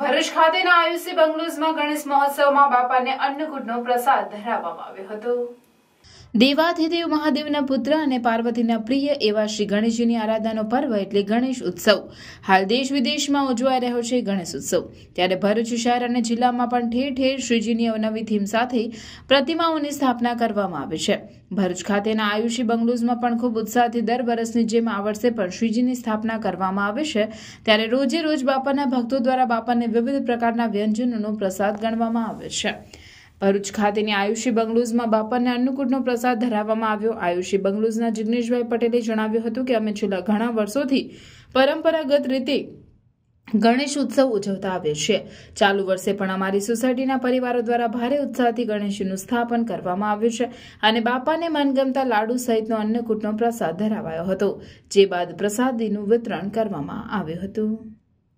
ભરૂચ ખાતેના આયુષ્ય બંગલોઝમાં ગણેશ મહોત્સવમાં બાપાને અન્નકૂટનો પ્રસાદ ધરાવવામાં આવ્યો હતો દેવાધિદેવ મહાદેવના પુત્ર અને પાર્વતીના પ્રિય એવા શ્રી ગણેશજીની આરાધનાનો પર્વ એટલે ગણેશ ઉત્સવ હાલ દેશ વિદેશમાં ઉજવાઈ રહ્યો છે ગણેશ ઉત્સવ ત્યારે ભરૂચ શહેર અને જિલ્લામાં પણ ઠેર ઠેર શ્રીજીની અવનવી થીમ સાથે પ્રતિમાઓની સ્થાપના કરવામાં આવે છે ભરૂચ ખાતેના આયુષી બંગલોઝમાં પણ ખૂબ ઉત્સાહથી દર વર્ષની જેમ આ વર્ષે પણ શ્રીજીની સ્થાપના કરવામાં આવે છે ત્યારે રોજે રોજ બાપાના ભક્તો દ્વારા બાપાને વિવિધ પ્રકારના વ્યંજનોનો પ્રસાદ ગણવામાં આવે છે ભરૂચ ખાતેની આયુષી બંગલુઝમાં બાપાને અન્નકૂટનો પ્રસાદ ધરાવવામાં આવ્યો આયુષી બંગલુઝના જિગ્નેશભાઈ પટેલે જણાવ્યું હતું કે અમે છેલ્લા ઘણા વર્ષોથી પરંપરાગત રીતે ગણેશ ઉત્સવ ઉજવતા આવે છે ચાલુ વર્ષે પણ અમારી સોસાયટીના પરિવારો દ્વારા ભારે ઉત્સાહથી ગણેશજીનું સ્થાપન કરવામાં આવ્યું છે અને બાપાને મનગમતા લાડુ સહિતનો અન્નકૂટનો પ્રસાદ ધરાવાયો હતો જે બાદ પ્રસાદીનું વિતરણ કરવામાં આવ્યું હતું